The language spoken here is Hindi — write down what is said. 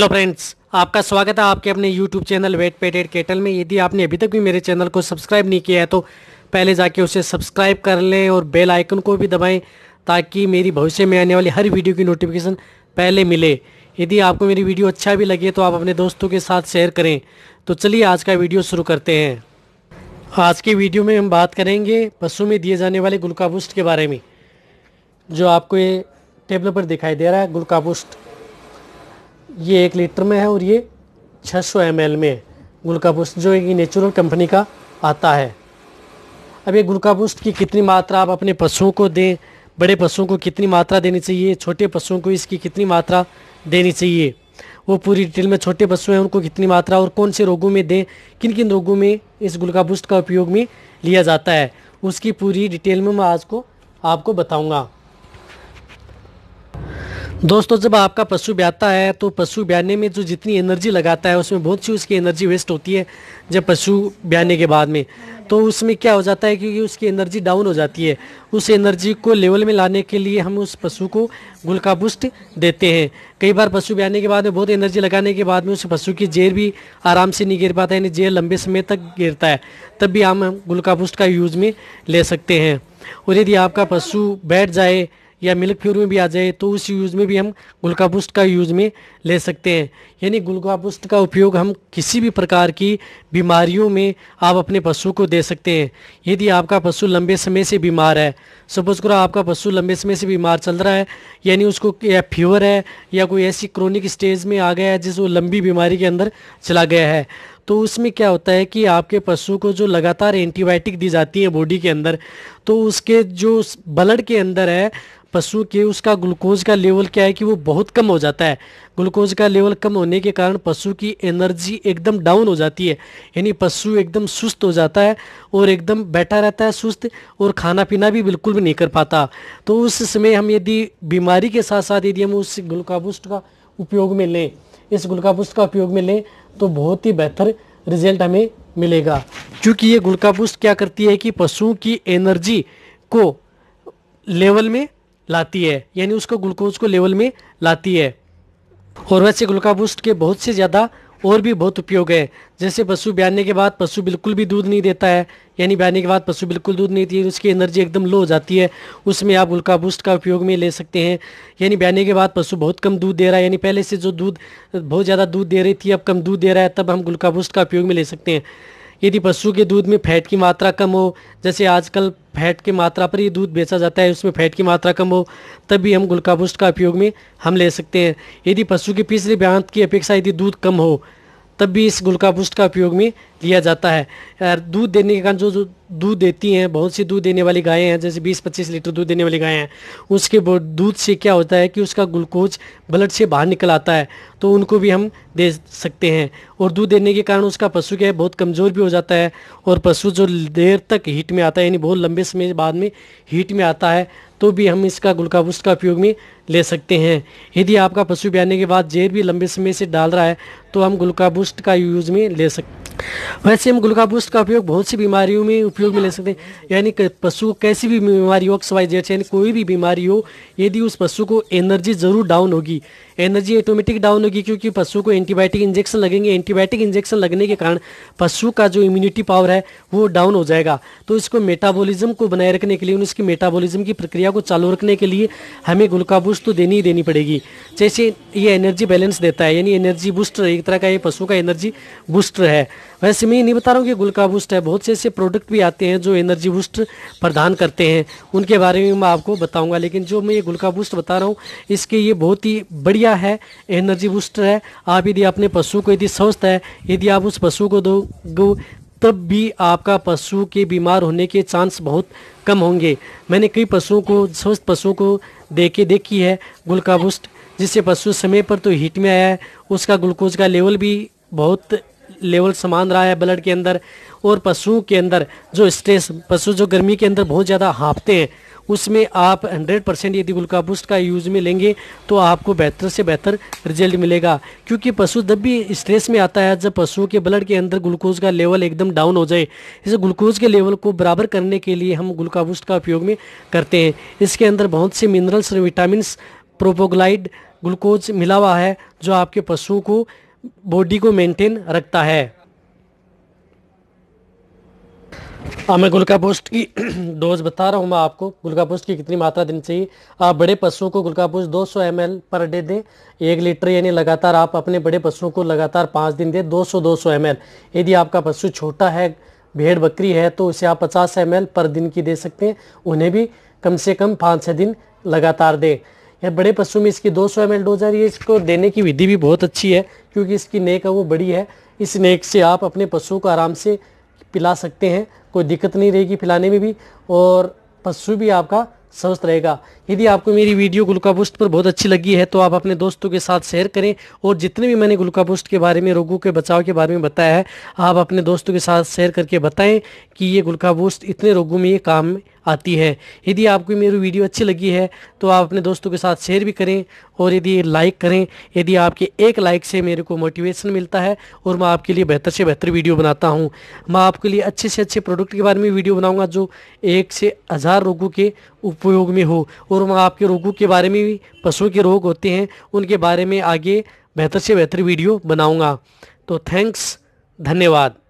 हेलो फ्रेंड्स आपका स्वागत है आपके अपने यूट्यूब चैनल वेट पेटेड केटल में यदि आपने अभी तक भी मेरे चैनल को सब्सक्राइब नहीं किया है तो पहले जाके उसे सब्सक्राइब कर लें और बेल आइकन को भी दबाएं ताकि मेरी भविष्य में आने वाली हर वीडियो की नोटिफिकेशन पहले मिले यदि आपको मेरी वीडियो अच्छा भी लगे तो आप अपने दोस्तों के साथ शेयर करें तो चलिए आज का वीडियो शुरू करते हैं आज के वीडियो में हम बात करेंगे पशु में दिए जाने वाले ग्लूकाबूस्ट के बारे में जो आपको ये टेबल पर दिखाई दे रहा है ग्लूकाबूस्ट ये एक लीटर में है और ये 600 सौ में है गुलका बूस्ट जो कि नेचुरल कंपनी का आता है अब ये गुलका बूस्ट की कितनी मात्रा आप अपने पशुओं को दें बड़े पशुओं को कितनी मात्रा देनी चाहिए छोटे पशुओं को इसकी कितनी मात्रा देनी चाहिए वो पूरी डिटेल में छोटे पशु हैं उनको कितनी मात्रा और कौन से रोगों में दें किन किन रोगों में इस गुलका बूस्ट का उपयोग में लिया जाता है उसकी पूरी डिटेल में मैं आज को आपको बताऊँगा दोस्तों जब आपका पशु ब्याता है तो पशु ब्याने में जो जितनी एनर्जी लगाता है उसमें बहुत सी उसकी एनर्जी वेस्ट होती है जब पशु ब्याने के बाद में तो उसमें क्या हो जाता है क्योंकि उसकी एनर्जी डाउन हो जाती है उस एनर्जी को लेवल में लाने के लिए हम उस पशु को गुलका बुस्ट देते हैं कई बार पशु ब्याने के बाद में बहुत एनर्जी लगाने के बाद में उस पशु की जेर भी आराम से नहीं गिर पाता यानी जेर लंबे समय तक गिरता है तब भी हम गुलका बुस्ट का यूज़ में ले सकते हैं और यदि आपका पशु बैठ जाए या मिल्क फ्यूर में भी आ जाए तो उस यूज़ में भी हम गुलका बूस्ट का यूज़ में ले सकते हैं यानी गुलका बूस्ट का उपयोग हम किसी भी प्रकार की बीमारियों में आप अपने पशु को दे सकते हैं यदि आपका पशु लंबे समय से बीमार है सपोज करो आपका पशु लंबे समय से बीमार चल रहा है यानी उसको या फीवर है या कोई ऐसी क्रोनिक स्टेज में आ गया है जिस वो लंबी बीमारी के अंदर चला गया है तो उसमें क्या होता है कि आपके पशु को जो लगातार एंटीबायोटिक दी जाती है बॉडी के अंदर तो उसके जो ब्लड के अंदर है पशु के उसका ग्लूकोज का लेवल क्या है कि वो बहुत कम हो जाता है ग्लूकोज का लेवल कम होने के कारण पशु की एनर्जी एकदम डाउन हो जाती है यानी पशु एकदम सुस्त हो जाता है और एकदम बैठा रहता है सुस्त और खाना पीना भी बिल्कुल भी नहीं कर पाता तो उस समय हम यदि बीमारी के साथ साथ यदि हम उस ग्लूकाबूस्ट का उपयोग में लें इस ग्लूकाबूस्ट का उपयोग में लें तो बहुत ही बेहतर रिजल्ट हमें मिलेगा क्योंकि ये गुलकाबूस्ट क्या करती है कि पशुओं की एनर्जी को लेवल में लाती है यानी उसको ग्लूकोज को लेवल में लाती है और वैसे ग्लूकाबूस्ट के बहुत से ज़्यादा और भी बहुत उपयोग है जैसे पशु ब्याने के बाद पशु बिल्कुल भी दूध नहीं देता है यानी ब्याने के बाद पशु बिल्कुल दूध नहीं देती है उसकी एनर्जी एकदम लो हो जाती है उसमें आप गुलका बूस्ट का उपयोग में ले सकते हैं यानी ब्याने के बाद पशु बहुत कम दूध दे रहा है यानी पहले से जो दूध बहुत ज़्यादा दूध दे रही थी अब कम दूध दे रहा है तब हम गुलका बूस्ट का उपयोग में ले सकते हैं यदि पशु के दूध में फैट की मात्रा कम हो जैसे आजकल फैट की मात्रा पर ये दूध बेचा जाता है उसमें फैट की मात्रा कम हो तब भी हम गुलकाबुस्ट का उपयोग में हम ले सकते हैं यदि पशु के पिछले ब्यांत की अपेक्षा यदि दूध कम हो तब भी इस गुलकाबूस्ट का उपयोग में लिया जाता है दूध देने के कारण जो जो दूध देती हैं बहुत सी दूध देने वाली गायें हैं जैसे 20-25 लीटर दूध देने वाली गायें हैं उसके दूध से क्या होता है कि उसका ग्लूकोज ब्लड से बाहर निकल आता है तो उनको भी हम दे सकते हैं और दूध देने के कारण उसका पशु क्या है बहुत कमज़ोर भी हो जाता है और पशु जो देर तक हीट में आता है यानी बहुत लंबे समय बाद में हीट में आता है तो भी हम इसका गुलकाबूस का उपयोग में ले सकते हैं यदि आपका पशु ब्याने के बाद जेर भी लंबे समय से डाल रहा है तो हम गुलकाबूस्ट का यूज़ में ले सकते वैसे हम ग्लूकाबूस्ट का उपयोग बहुत सी बीमारियों में उपयोग में ले सकते हैं यानी पशु कैसी भी बीमारी हो सवाई जैसे यानी कोई भी बीमारी हो यदि उस पशु को एनर्जी ज़रूर डाउन होगी एनर्जी ऑटोमेटिक डाउन होगी क्योंकि पशु को एंटीबायोटिक इंजेक्शन लगेंगे एंटीबायोटिक इंजेक्शन लगने के कारण पशु का जो इम्यूनिटी पावर है वो डाउन हो जाएगा तो इसको मेटाबोलिज्म को बनाए रखने के लिए उसकी मेटाबोलिज्म की प्रक्रिया को चालू रखने के लिए हमें ग्लूकाबूस्ट तो देनी ही देनी पड़ेगी जैसे ये एनर्जी बैलेंस देता है यानी एनर्जी बूस्टर एक तरह का ये पशु का एनर्जी बूस्टर है वैसे मैं ये नहीं बता रहा हूँ कि गुलका बूस्ट है बहुत से ऐसे प्रोडक्ट भी आते हैं जो एनर्जी बूस्ट प्रदान करते हैं उनके बारे में मैं आपको बताऊँगा लेकिन जो मैं ये गुलका बूस्ट बता रहा हूँ इसके ये बहुत ही बढ़िया है एनर्जी बूस्ट है आप यदि अपने पशु को यदि स्वस्थ है यदि आप उस पशु को दो तब भी आपका पशु के बीमार होने के चांस बहुत कम होंगे मैंने कई पशुओं को स्वस्थ पशुओं को दे के देखी है गुलका बूस्ट जिससे पशु समय पर तो हीट में आया है उसका ग्लूकोज का लेवल भी बहुत लेवल समान रहा है ब्लड के अंदर और पशुओं के अंदर जो स्ट्रेस पशु जो गर्मी के अंदर बहुत ज़्यादा हाँपते हैं उसमें आप 100 परसेंट यदि बूस्ट का यूज़ में लेंगे तो आपको बेहतर से बेहतर रिजल्ट मिलेगा क्योंकि पशु जब भी स्ट्रेस में आता है जब पशुओं के ब्लड के अंदर ग्लूकोज का लेवल एकदम डाउन हो जाए इसे ग्लूकोज के लेवल को बराबर करने के लिए हम बूस्ट का उपयोग में करते हैं इसके अंदर बहुत से मिनरल्स और विटामिन प्रोपोग्लाइड ग्लूकोज मिला हुआ है जो आपके पशुओं को बॉडी को मेंटेन रखता है मैं गुलका पोस्ट की डोज बता रहा हूँ मैं आपको गुलका पोस्ट की कितनी मात्रा देनी चाहिए आप बड़े पशुओं को गुलका पोस्ट 200 सौ पर डे दें एक लीटर यानी लगातार आप अपने बड़े पशुओं को लगातार पाँच दिन दें 200 दो सौ यदि आपका पशु छोटा है भेड़ बकरी है तो उसे आप 50 एम पर दिन की दे सकते हैं उन्हें भी कम से कम पाँच छः दिन लगातार दें या बड़े पशु में इसकी 200 सौ एम डोज आ रही है इसको देने की विधि भी बहुत अच्छी है क्योंकि इसकी नेक है वो बड़ी है इस नेक से आप अपने पशु को आराम से पिला सकते हैं कोई दिक्कत नहीं रहेगी पिलाने में भी और पशु भी आपका स्वस्थ रहेगा यदि आपको मेरी वीडियो गुलका बुस्त पर बहुत अच्छी लगी है तो आप अपने दोस्तों के साथ शेयर करें और जितने भी मैंने गुलका बुस्त के बारे में रोगों के बचाव के बारे में बताया है आप अपने दोस्तों के साथ शेयर करके बताएं कि ये गुलका बुस्त इतने रोगों में ये काम आती है यदि आपको मेरी वीडियो अच्छी लगी है तो आप अपने दोस्तों के साथ शेयर भी करें और यदि लाइक करें यदि आपके एक लाइक से मेरे को मोटिवेशन मिलता है और मैं आपके लिए बेहतर से बेहतर वीडियो बनाता हूँ मैं आपके लिए अच्छे से अच्छे प्रोडक्ट के बारे में वीडियो बनाऊँगा जो एक से हज़ार रोगों के उपयोग में हो और मैं आपके रोगों के बारे में भी पशुओं के रोग होते हैं उनके बारे में आगे बेहतर से बेहतर वीडियो बनाऊँगा तो थैंक्स धन्यवाद